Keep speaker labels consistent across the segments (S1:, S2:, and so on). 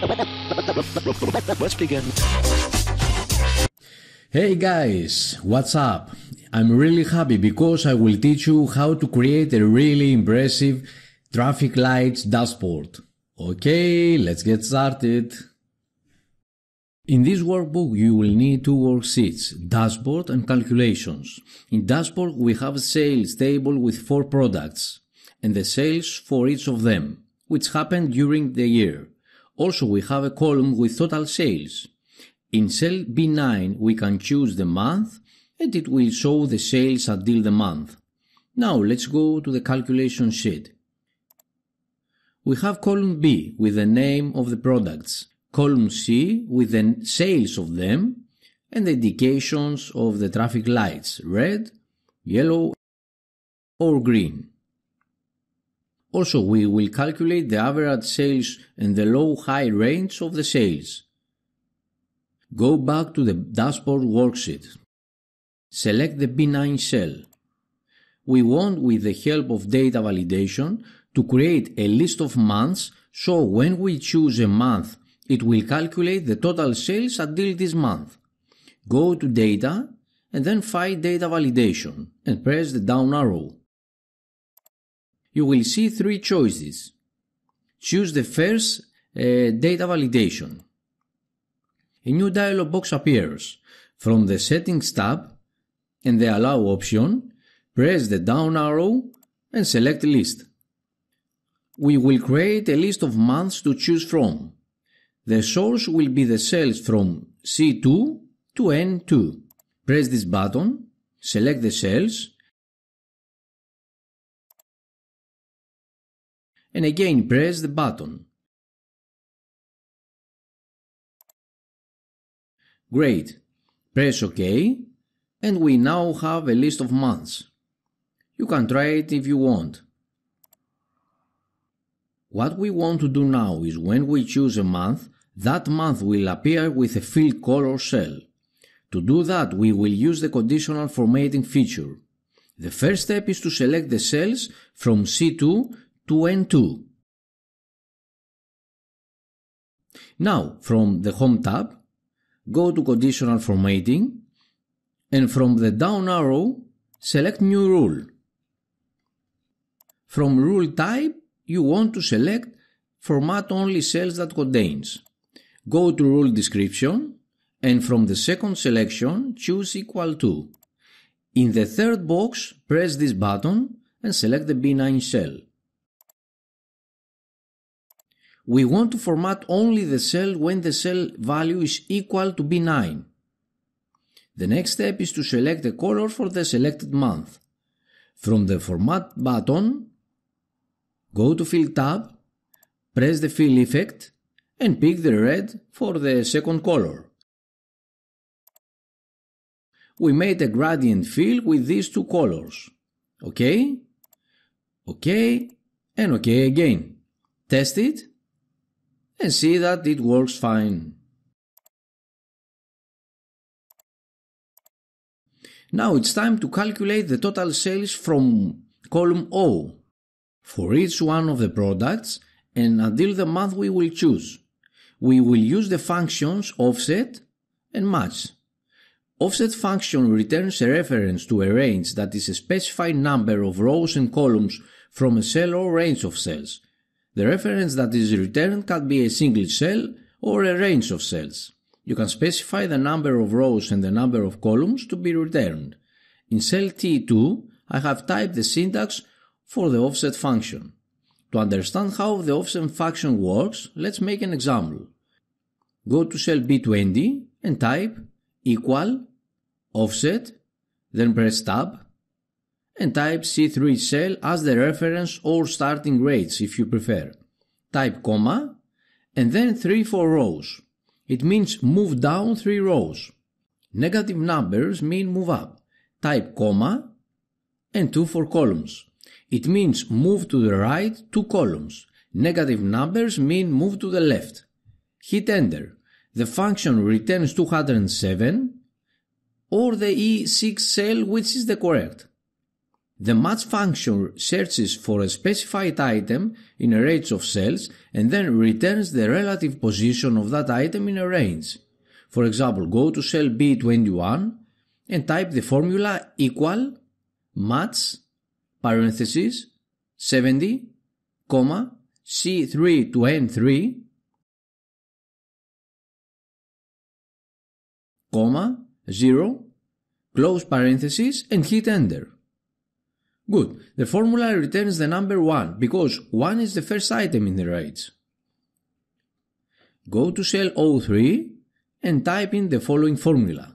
S1: Let's begin.
S2: Hey guys, what's up? I'm really happy because I will teach you how to create a really impressive traffic lights dashboard. Okay, let's get started. In this workbook, you will need two worksheets, dashboard and calculations. In dashboard, we have a sales table with four products and the sales for each of them, which happened during the year. Also, we have a column with total sales. In cell B9, we can choose the month and it will show the sales until the month. Now let's go to the calculation sheet. We have column B with the name of the products, column C with the sales of them and the indications of the traffic lights, red, yellow or green. Also, we will calculate the average sales and the low-high range of the sales. Go back to the dashboard worksheet. Select the B9 cell. We want, with the help of data validation, to create a list of months, so when we choose a month, it will calculate the total sales until this month. Go to Data, and then find Data Validation, and press the down arrow you will see three choices. Choose the first uh, data validation. A new dialog box appears. From the Settings tab and the Allow option, press the down arrow and select List. We will create a list of months to choose from. The source will be the cells from C2 to N2. Press this button, select the cells,
S1: and again press the button. Great.
S2: Press OK and we now have a list of months. You can try it if you want. What we want to do now is when we choose a month, that month will appear with a fill color cell. To do that, we will use the conditional formatting feature. The first step is to select the cells from C2 22. Now, from the Home tab, go to Conditional Formatting and from the down arrow, select New Rule. From Rule Type, you want to select Format Only Cells that Contains. Go to Rule Description and from the second selection, choose Equal to. In the third box, press this button and select the B9 cell we want to format only the cell when the cell value is equal to B9. The next step is to select the color for the selected month. From the Format button, go to Fill tab, press the Fill effect and pick the red for the second color. We made a gradient fill with these two colors. OK, OK and OK again. Test it and see that it works fine. Now it's time to calculate the total sales from column O for each one of the products and until the month we will choose. We will use the functions offset and match. Offset function returns a reference to a range that is a specified number of rows and columns from a cell or range of cells the reference that is returned can be a single cell or a range of cells. You can specify the number of rows and the number of columns to be returned. In cell T2, I have typed the syntax for the offset function. To understand how the offset function works, let's make an example. Go to cell B20 and type equal offset, then press tab and type C3 cell as the reference or starting rates if you prefer. Type comma and then 3 4 rows. It means move down 3 rows. Negative numbers mean move up. Type comma and 2 for columns. It means move to the right 2 columns. Negative numbers mean move to the left. Hit enter. The function returns 207 or the E6 cell which is the correct. The match function searches for a specified item in a range of cells and then returns the relative position of that item in a range. For example, go to cell B21 and type the formula equal match parentheses 70 comma C3 to
S1: N3
S2: comma 0 close parentheses and hit enter. Good. The formula returns the number 1 because 1 is the first item in the range. Go to cell 03 and type in the following
S1: formula.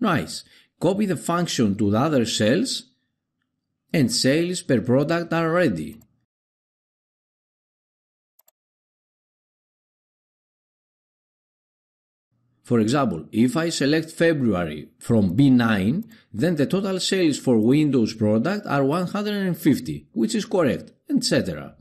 S1: Nice. Copy the function to the other cells and sales per product are ready.
S2: For example, if I select February from B9, then the total sales for Windows product are 150, which is correct, etc.